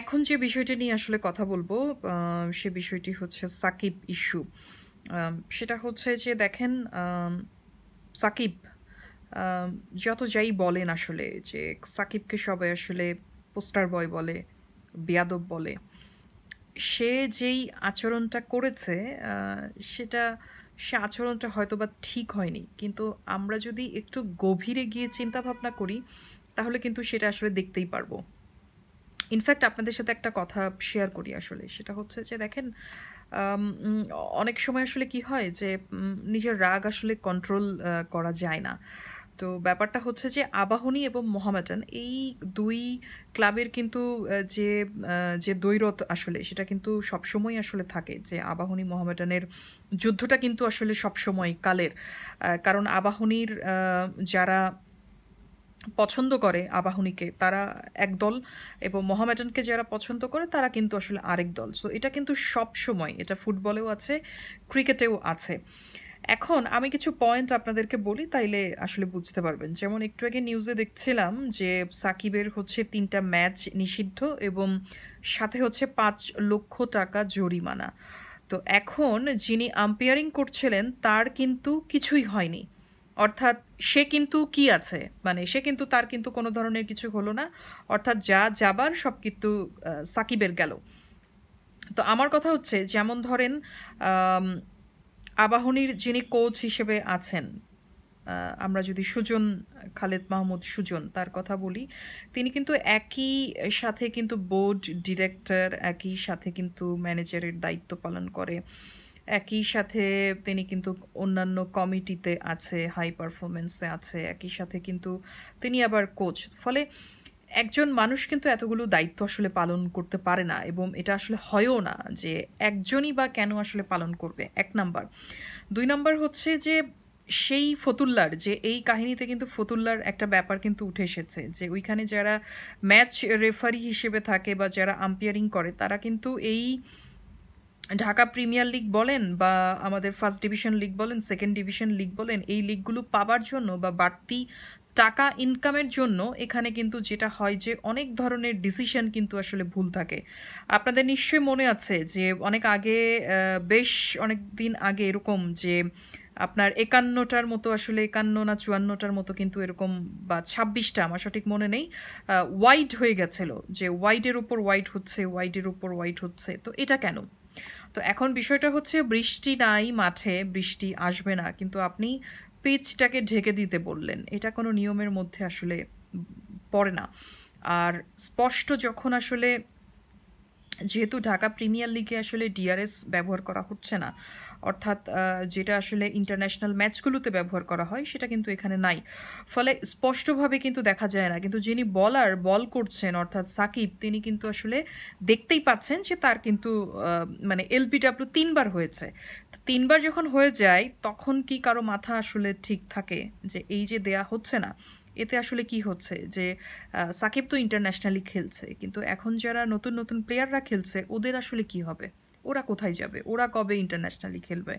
এখন যে বিষয়টি নিয়ে আসলে কথা বলবো সে বিষয়টি হচ্ছে সাকিব ইস্যু সেটা হচ্ছে যে দেখেন সাকিব যত যাই বলেন আসলে যে সাকিবকে সবাই আসলে পোস্টার বয় বলে বেয়াদব বলে সে যেই আচরণটা করেছে সেটা সে আচরণটা হয়তো বা ঠিক হয়নি কিন্তু আমরা যদি একটু গভীরে গিয়ে চিন্তা ভাবনা করি তাহলে কিন্তু সেটা আসলে দেখতেই পারবো ইনফ্যাক্ট আপনাদের সাথে একটা কথা শেয়ার করি আসলে সেটা হচ্ছে যে দেখেন অনেক সময় আসলে কি হয় যে নিজের রাগ আসলে কন্ট্রোল করা যায় না তো ব্যাপারটা হচ্ছে যে আবাহনী এবং মোহামেডান এই দুই ক্লাবের কিন্তু যে যে দৈরত আসলে সেটা কিন্তু সবসময় আসলে থাকে যে আবাহনী মোহামেডানের যুদ্ধটা কিন্তু আসলে সবসময় কালের কারণ আবাহনীর যারা পছন্দ করে আবাহনীকে তারা এক দল এবং মহামেডানকে যারা পছন্দ করে তারা কিন্তু আসলে আরেক দল সো এটা কিন্তু সব সময় এটা ফুটবলেও আছে ক্রিকেটেও আছে এখন আমি কিছু পয়েন্ট আপনাদেরকে বলি তাইলে আসলে বুঝতে পারবেন যেমন একটু আগে নিউজে দেখছিলাম যে সাকিবের হচ্ছে তিনটা ম্যাচ নিষিদ্ধ এবং সাথে হচ্ছে পাঁচ লক্ষ টাকা জরিমানা তো এখন যিনি আম্পিয়ারিং করছিলেন তার কিন্তু কিছুই হয়নি অর্থাৎ সে কিন্তু কি আছে মানে সে কিন্তু তার কিন্তু কোনো ধরনের কিছু হলো না অর্থাৎ যা যাবার সব কিন্তু সাকিবের গেল তো আমার কথা হচ্ছে যেমন ধরেন আবাহনীর যিনি কোচ হিসেবে আছেন আমরা যদি সুজন খালেদ মাহমুদ সুজন তার কথা বলি তিনি কিন্তু একই সাথে কিন্তু বোর্ড ডিরেক্টর একই সাথে কিন্তু ম্যানেজারের দায়িত্ব পালন করে একই সাথে তিনি কিন্তু অন্যান্য কমিটিতে আছে হাই পারফরমেন্সে আছে একই সাথে কিন্তু তিনি আবার কোচ ফলে একজন মানুষ কিন্তু এতগুলো দায়িত্ব আসলে পালন করতে পারে না এবং এটা আসলে হয়ও না যে একজনই বা কেন আসলে পালন করবে এক নাম্বার দুই নাম্বার হচ্ছে যে সেই ফতুল্লার যে এই কাহিনীতে কিন্তু ফতুল্লার একটা ব্যাপার কিন্তু উঠে এসেছে যে ওইখানে যারা ম্যাচ রেফারি হিসেবে থাকে বা যারা আম্পিয়ারিং করে তারা কিন্তু এই ঢাকা প্রিমিয়ার লিগ বলেন বা আমাদের ফার্স্ট ডিভিশন লিগ বলেন সেকেন্ড ডিভিশন লিগ বলেন এই লিগগুলো পাবার জন্য বা বাড়তি টাকা ইনকামের জন্য এখানে কিন্তু যেটা হয় যে অনেক ধরনের ডিসিশন কিন্তু আসলে ভুল থাকে আপনাদের নিশ্চয়ই মনে আছে যে অনেক আগে বেশ অনেক দিন আগে এরকম যে আপনার একান্নটার মতো আসলে একান্ন না চুয়ান্নটার মতো কিন্তু এরকম বা ছাব্বিশটা আমার সঠিক মনে নেই ওয়াইড হয়ে গেছিলো যে ওয়াইডের ওপর ওয়াইড হচ্ছে ওয়াইডের ওপর ওয়াইড হচ্ছে তো এটা কেন তো এখন বিষয়টা হচ্ছে বৃষ্টি নাই মাঠে বৃষ্টি আসবে না কিন্তু আপনি পিচটাকে ঢেকে দিতে বললেন এটা কোনো নিয়মের মধ্যে আসলে পড়ে না আর স্পষ্ট যখন আসলে যেহেতু ঢাকা প্রিমিয়ার লিগে আসলে ডিআরএস ব্যবহার করা হচ্ছে না অর্থাৎ যেটা আসলে ইন্টারন্যাশনাল ম্যাচগুলোতে ব্যবহার করা হয় সেটা কিন্তু এখানে নাই ফলে স্পষ্টভাবে কিন্তু দেখা যায় না কিন্তু যিনি বলার বল করছেন অর্থাৎ সাকিব তিনি কিন্তু আসলে দেখতেই পাচ্ছেন যে তার কিন্তু মানে এলবিডাব্লিউ তিনবার হয়েছে তিনবার যখন হয়ে যায় তখন কি কারো মাথা আসলে ঠিক থাকে যে এই যে দেয়া হচ্ছে না এতে আসলে কি হচ্ছে যে সাকিব তো ইন্টারন্যাশনালি খেলছে কিন্তু এখন যারা নতুন নতুন প্লেয়াররা খেলছে ওদের আসলে কি হবে ওরা কোথায় যাবে ওরা কবে ইন্টারন্যাশনালি খেলবে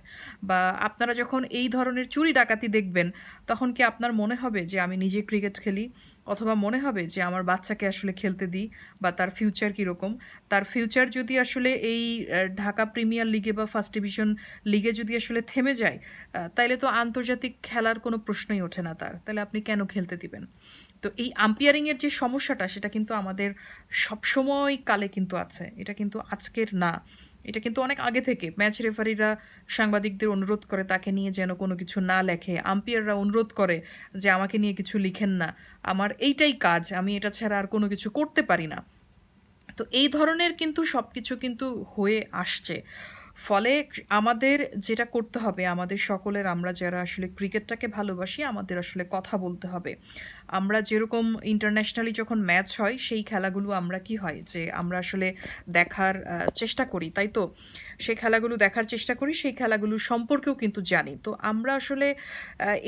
বা আপনারা যখন এই ধরনের চুরি ডাকাতি দেখবেন তখন কি আপনার মনে হবে যে আমি নিজে ক্রিকেট খেলি অথবা মনে হবে যে আমার বাচ্চাকে আসলে খেলতে দিই বা তার ফিউচার কীরকম তার ফিউচার যদি আসলে এই ঢাকা প্রিমিয়ার লিগে বা ফার্স্ট ডিভিশন লিগে যদি আসলে থেমে যায় তাইলে তো আন্তর্জাতিক খেলার কোনো প্রশ্নই ওঠে না তার তাহলে আপনি কেন খেলতে দিবেন তো এই আম্পিয়ারিংয়ের যে সমস্যাটা সেটা কিন্তু আমাদের সবসময় কালে কিন্তু আছে এটা কিন্তু আজকের না এটা কিন্তু অনেক আগে থেকে ম্যাচ রেফারিরা সাংবাদিকদের অনুরোধ করে তাকে নিয়ে যেন কোনো কিছু না লেখে আম্পিয়াররা অনুরোধ করে যে আমাকে নিয়ে কিছু লিখেন না আমার এইটাই কাজ আমি এটা ছাড়া আর কোনো কিছু করতে পারি না তো এই ধরনের কিন্তু সব কিছু কিন্তু হয়ে আসছে ফলে আমাদের যেটা করতে হবে আমাদের সকলের আমরা যারা আসলে ক্রিকেটটাকে ভালোবাসি আমাদের আসলে কথা বলতে হবে আমরা যেরকম ইন্টারন্যাশনালি যখন ম্যাচ হয় সেই খেলাগুলো আমরা কি হয় যে আমরা আসলে দেখার চেষ্টা করি তাই তো সেই খেলাগুলো দেখার চেষ্টা করি সেই খেলাগুলো সম্পর্কেও কিন্তু জানি তো আমরা আসলে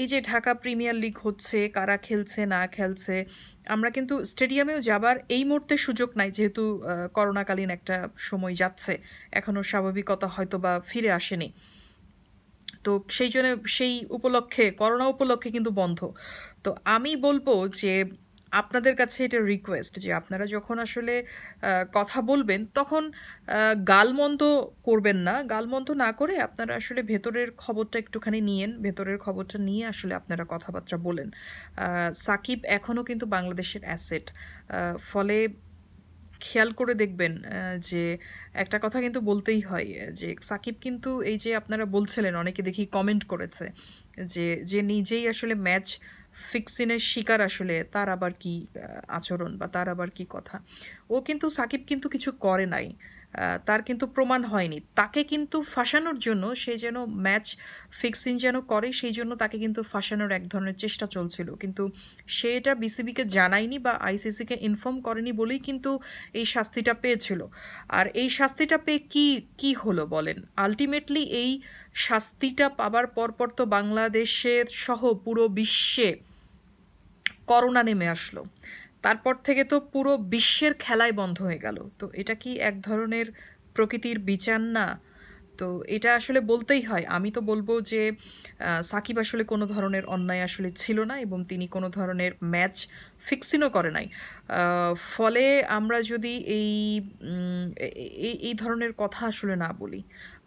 এই যে ঢাকা প্রিমিয়ার লিগ হচ্ছে কারা খেলছে না খেলছে আমরা কিন্তু স্টেডিয়ামেও যাবার এই মুহূর্তে সুযোগ নাই যেহেতু করোনাকালীন একটা সময় যাচ্ছে এখনও স্বাভাবিকতা হয়তো বা ফিরে আসেনি তো সেই জন্য সেই উপলক্ষে করোনা উপলক্ষে কিন্তু বন্ধ তো আমি বলবো যে আপনাদের কাছে এটা রিকোয়েস্ট যে আপনারা যখন আসলে কথা বলবেন তখন গালমন্দ করবেন না গালমন্দ না করে আপনারা আসলে ভেতরের খবরটা একটুখানি নিয়েন ভেতরের খবরটা নিয়ে আসলে আপনারা কথাবার্তা বলেন সাকিব এখনও কিন্তু বাংলাদেশের অ্যাসেট ফলে খেয়াল করে দেখবেন যে একটা কথা কিন্তু বলতেই হয় যে সাকিব কিন্তু এই যে আপনারা বলছিলেন অনেকে দেখি কমেন্ট করেছে যে যে নিজেই আসলে ম্যাচ ফিক্সিনের শিকার আসলে তার আবার কি আচরণ বা তার আবার কি কথা ও কিন্তু সাকিব কিন্তু কিছু করে নাই তার কিন্তু প্রমাণ হয়নি তাকে কিন্তু ফাঁসানোর জন্য সে যেন ম্যাচ ফিক্সিং যেন করে সেই জন্য তাকে কিন্তু ফাঁসানোর এক ধরনের চেষ্টা চলছিল কিন্তু সে এটা বিসিবিকে জানায়নি বা আইসিসিকে ইনফর্ম করেনি বলেই কিন্তু এই শাস্তিটা পেয়েছিল আর এই শাস্তিটা পেয়ে কি কি হলো বলেন আলটিমেটলি এই শাস্তিটা পাবার পরপর তো বাংলাদেশের সহ পুরো বিশ্বে করোনা নেমে আসলো তারপর থেকে তো পুরো বিশ্বের খেলাই বন্ধ হয়ে গেল তো এটা কি এক ধরনের প্রকৃতির বিচার না তো এটা আসলে বলতেই হয় আমি তো বলবো যে সাকিব আসলে কোনো ধরনের অন্যায় আসলে ছিল না এবং তিনি কোনো ধরনের ম্যাচ ফিক্সিংও করে নাই ফলে আমরা যদি এই এই ধরনের কথা আসলে না বলি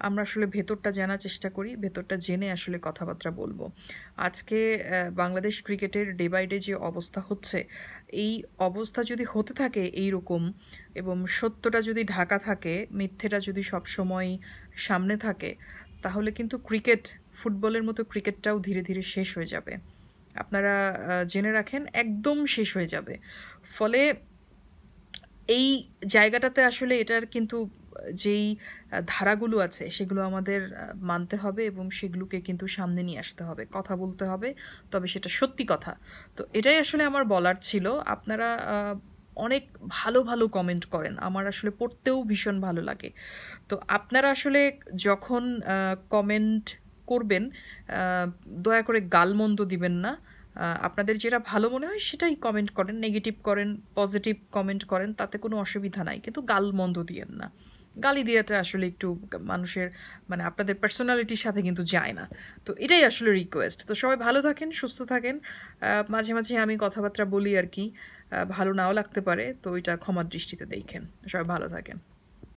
আমরা আসলে ভেতরটা জানার চেষ্টা করি ভেতরটা জেনে আসলে কথাবার্তা বলবো আজকে বাংলাদেশ ক্রিকেটের ডে বাই ডে যে অবস্থা হচ্ছে এই অবস্থা যদি হতে থাকে এই রকম এবং সত্যটা যদি ঢাকা থাকে মিথ্যেটা যদি সবসময় সামনে থাকে তাহলে কিন্তু ক্রিকেট ফুটবলের মতো ক্রিকেটটাও ধীরে ধীরে শেষ হয়ে যাবে আপনারা জেনে রাখেন একদম শেষ হয়ে যাবে ফলে এই জায়গাটাতে আসলে এটার কিন্তু যেই ধারাগুলো আছে সেগুলো আমাদের মানতে হবে এবং সেগুলোকে কিন্তু সামনে নিয়ে আসতে হবে কথা বলতে হবে তবে সেটা সত্যি কথা তো এটাই আসলে আমার বলার ছিল আপনারা অনেক ভালো ভালো কমেন্ট করেন আমার আসলে পড়তেও ভীষণ ভালো লাগে তো আপনারা আসলে যখন কমেন্ট করবেন দয়া করে গালমন্দ দিবেন না আপনাদের যেটা ভালো মনে হয় সেটাই কমেন্ট করেন নেগেটিভ করেন পজিটিভ কমেন্ট করেন তাতে কোনো অসুবিধা নাই কিন্তু গালমন্দ দিয়েন না গালি দেওয়াটা আসলে একটু মানুষের মানে আপনাদের পার্সোনালিটির সাথে কিন্তু যায় না তো এটাই আসলে রিকোয়েস্ট তো সবাই ভালো থাকেন সুস্থ থাকেন মাঝে মাঝে আমি কথাবার্তা বলি আর কি ভালো নাও লাগতে পারে তো এটা ক্ষমা দৃষ্টিতে দেখেন সবাই ভালো থাকেন